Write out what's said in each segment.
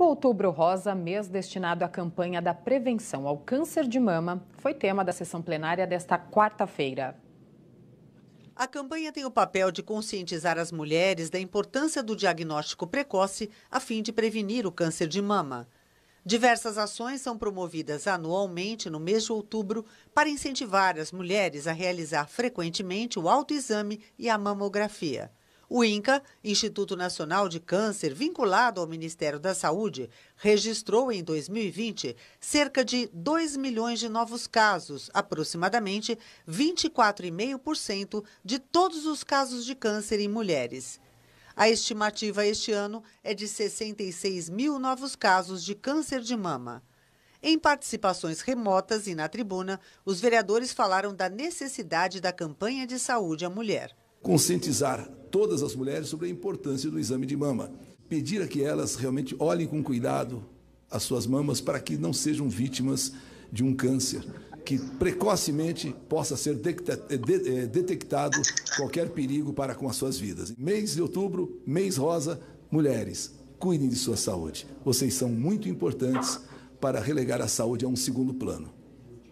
O Outubro Rosa, mês destinado à campanha da prevenção ao câncer de mama, foi tema da sessão plenária desta quarta-feira. A campanha tem o papel de conscientizar as mulheres da importância do diagnóstico precoce a fim de prevenir o câncer de mama. Diversas ações são promovidas anualmente no mês de outubro para incentivar as mulheres a realizar frequentemente o autoexame e a mamografia. O INCA, Instituto Nacional de Câncer, vinculado ao Ministério da Saúde, registrou em 2020 cerca de 2 milhões de novos casos, aproximadamente 24,5% de todos os casos de câncer em mulheres. A estimativa este ano é de 66 mil novos casos de câncer de mama. Em participações remotas e na tribuna, os vereadores falaram da necessidade da campanha de saúde à mulher conscientizar todas as mulheres sobre a importância do exame de mama, pedir a que elas realmente olhem com cuidado as suas mamas para que não sejam vítimas de um câncer, que precocemente possa ser eh, eh, detectado qualquer perigo para com as suas vidas. Mês de outubro, mês rosa, mulheres, cuidem de sua saúde. Vocês são muito importantes para relegar a saúde a um segundo plano.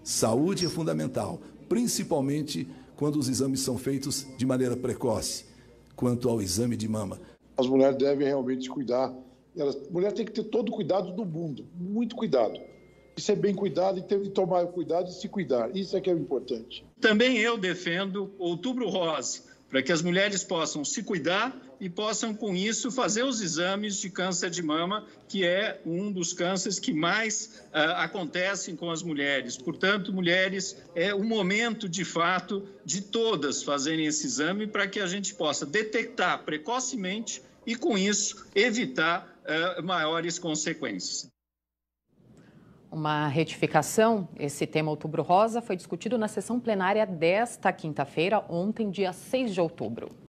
Saúde é fundamental, principalmente quando os exames são feitos de maneira precoce, quanto ao exame de mama. As mulheres devem realmente cuidar. Elas, a mulher tem que ter todo o cuidado do mundo, muito cuidado. E ser bem cuidado e, ter, e tomar cuidado e se cuidar. Isso é que é o importante. Também eu defendo outubro rosa para que as mulheres possam se cuidar e possam, com isso, fazer os exames de câncer de mama, que é um dos cânceres que mais uh, acontecem com as mulheres. Portanto, mulheres, é o momento, de fato, de todas fazerem esse exame para que a gente possa detectar precocemente e, com isso, evitar uh, maiores consequências uma retificação. Esse tema Outubro Rosa foi discutido na sessão plenária desta quinta-feira, ontem, dia 6 de outubro.